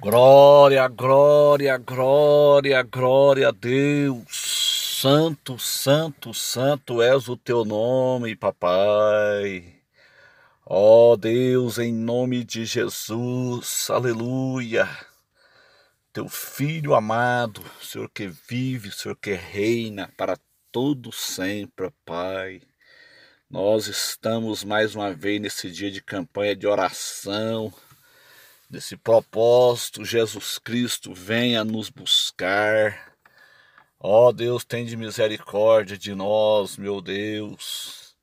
Glória, glória, glória, glória a Deus. Santo, santo, santo és o teu nome, papai. Ó oh, Deus, em nome de Jesus, aleluia. Teu filho amado, Senhor que vive, Senhor que reina para todo sempre, Pai. Nós estamos mais uma vez nesse dia de campanha de oração, desse propósito, Jesus Cristo venha nos buscar. Ó oh, Deus, tem de misericórdia de nós, meu Deus.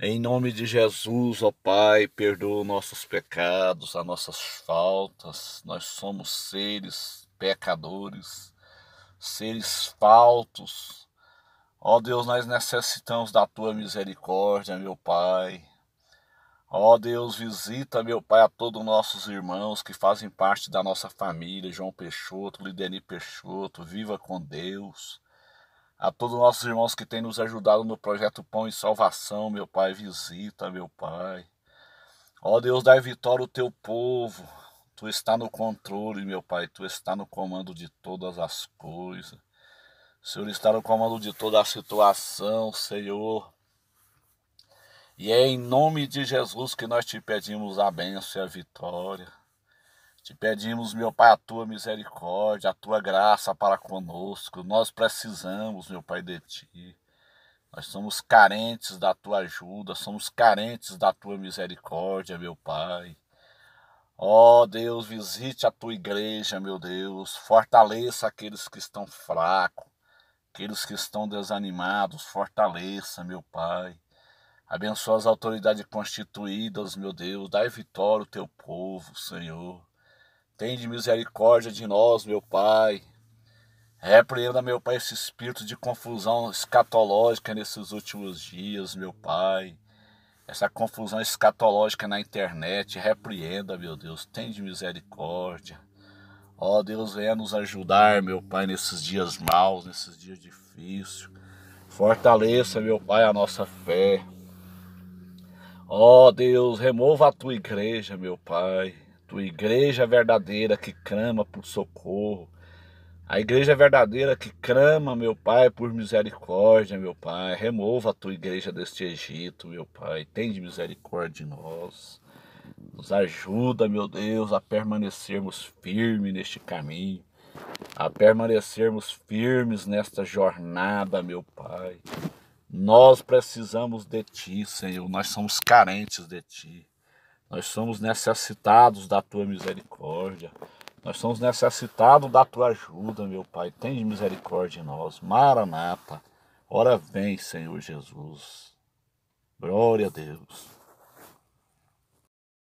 Em nome de Jesus, ó oh Pai, perdoa nossos pecados, as nossas faltas. Nós somos seres pecadores, seres faltos. Ó oh Deus, nós necessitamos da tua misericórdia, meu Pai. Ó oh Deus, visita, meu Pai, a todos os nossos irmãos que fazem parte da nossa família, João Peixoto, Lideni Peixoto, viva com Deus. A todos os nossos irmãos que têm nos ajudado no projeto Pão e Salvação, meu Pai, visita, meu Pai. Ó oh Deus, dai vitória ao teu povo. Tu está no controle, meu Pai, tu está no comando de todas as coisas. O Senhor está no comando de toda a situação, Senhor. E é em nome de Jesus que nós te pedimos a bênção e a vitória. Te pedimos, meu Pai, a tua misericórdia, a tua graça para conosco. Nós precisamos, meu Pai, de ti. Nós somos carentes da tua ajuda, somos carentes da tua misericórdia, meu Pai. Ó oh, Deus, visite a tua igreja, meu Deus. Fortaleça aqueles que estão fracos, aqueles que estão desanimados. Fortaleça, meu Pai. Abençoa as autoridades constituídas, meu Deus. Dai vitória ao teu povo, Senhor. Tende misericórdia de nós, meu Pai. Repreenda, meu Pai, esse espírito de confusão escatológica nesses últimos dias, meu Pai. Essa confusão escatológica na internet. Repreenda, meu Deus. Tende misericórdia. Ó oh, Deus, venha nos ajudar, meu Pai, nesses dias maus, nesses dias difíceis. Fortaleça, meu Pai, a nossa fé. Ó oh, Deus, remova a tua igreja, meu Pai, tua igreja é verdadeira que clama por socorro, a igreja é verdadeira que clama, meu Pai, por misericórdia, meu Pai. Remova a tua igreja deste Egito, meu Pai. Tende misericórdia de nós. Nos ajuda, meu Deus, a permanecermos firmes neste caminho, a permanecermos firmes nesta jornada, meu Pai. Nós precisamos de Ti, Senhor. Nós somos carentes de Ti. Nós somos necessitados da Tua misericórdia. Nós somos necessitados da Tua ajuda, meu Pai. Tem misericórdia em nós. Maranata. Ora vem, Senhor Jesus. Glória a Deus.